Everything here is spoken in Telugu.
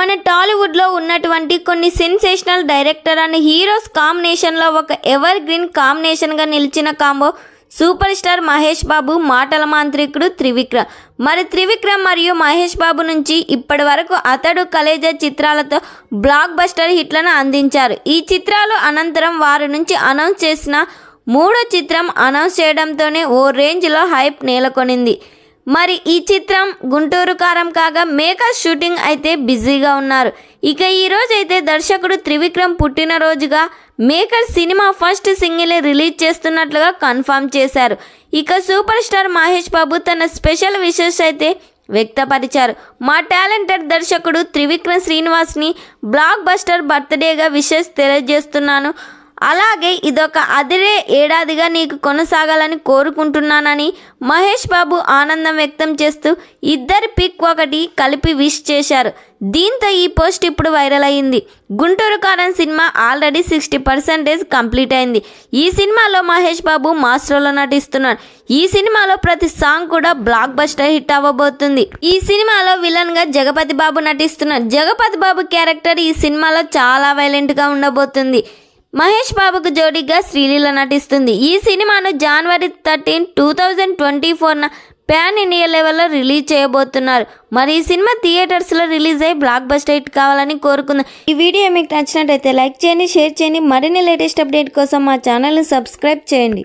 మన టాలీవుడ్లో ఉన్నటువంటి కొన్ని సెన్సేషనల్ డైరెక్టర్ అండ్ హీరోస్ కాంబినేషన్లో ఒక ఎవర్ గ్రీన్ కాంబినేషన్గా నిలిచిన combo super star Mahesh Babu మాటల మాంత్రికుడు త్రివిక్రమ్ మరి త్రివిక్రమ్ మరియు మహేష్ బాబు నుంచి ఇప్పటి వరకు అతడు కలేజా చిత్రాలతో బ్లాక్ బస్టర్ హిట్లను అందించారు ఈ చిత్రాలు అనంతరం వారి నుంచి అనౌన్స్ చేసిన మూడో చిత్రం అనౌన్స్ చేయడంతోనే ఓ రేంజ్లో హైప్ నెలకొనింది మరి ఈ చిత్రం గుంటూరు కారం కాగా మేకర్స్ షూటింగ్ అయితే బిజీగా ఉన్నారు ఇక ఈరోజు అయితే దర్శకుడు త్రివిక్రమ్ పుట్టినరోజుగా మేకర్ సినిమా ఫస్ట్ సింగిల్ రిలీజ్ చేస్తున్నట్లుగా కన్ఫర్మ్ చేశారు ఇక సూపర్ స్టార్ మహేష్ బాబు తన స్పెషల్ విషెస్ అయితే వ్యక్తపరిచారు మా టాలెంటెడ్ దర్శకుడు త్రివిక్రమ్ శ్రీనివాస్ని బ్లాక్ బస్టర్ బర్త్డేగా విషెస్ తెలియజేస్తున్నాను అలాగే ఇదొక అదిరే ఏడాదిగా నీకు కొనసాగాలని కోరుకుంటున్నానని మహేష్ బాబు ఆనందం వ్యక్తం చేస్తూ ఇద్దరి పిక్ ఒకటి కలిపి విష్ చేశారు దీంతో ఈ పోస్ట్ ఇప్పుడు వైరల్ అయింది గుంటూరు కారన్ సినిమా ఆల్రెడీ సిక్స్టీ పర్సెంటేజ్ కంప్లీట్ అయింది ఈ సినిమాలో మహేష్ బాబు మాస్టర్లో నటిస్తున్నాడు ఈ సినిమాలో ప్రతి సాంగ్ కూడా బ్లాక్ బస్టర్ హిట్ అవ్వబోతుంది ఈ సినిమాలో విలన్ గా జగపతి బాబు నటిస్తున్నాడు జగపతి బాబు క్యారెక్టర్ ఈ సినిమాలో చాలా వైలెంట్ గా ఉండబోతుంది మహేష్ బాబుకు జోడీగా శ్రీలీల నటిస్తుంది ఈ సినిమాను జనవరి థర్టీన్ టూ థౌజండ్ ట్వంటీ ఫోర్న ప్యాన్ ఇండియా లెవెల్లో రిలీజ్ చేయబోతున్నారు మరి ఈ సినిమా థియేటర్స్లో రిలీజ్ అయ్యి బ్లాక్ బస్టర్ హిట్ కావాలని కోరుకుందాం ఈ వీడియో మీకు నచ్చినట్టయితే లైక్ చేయండి షేర్ చేయండి మరిన్ని లేటెస్ట్ అప్డేట్ కోసం మా ఛానల్ని సబ్స్క్రైబ్ చేయండి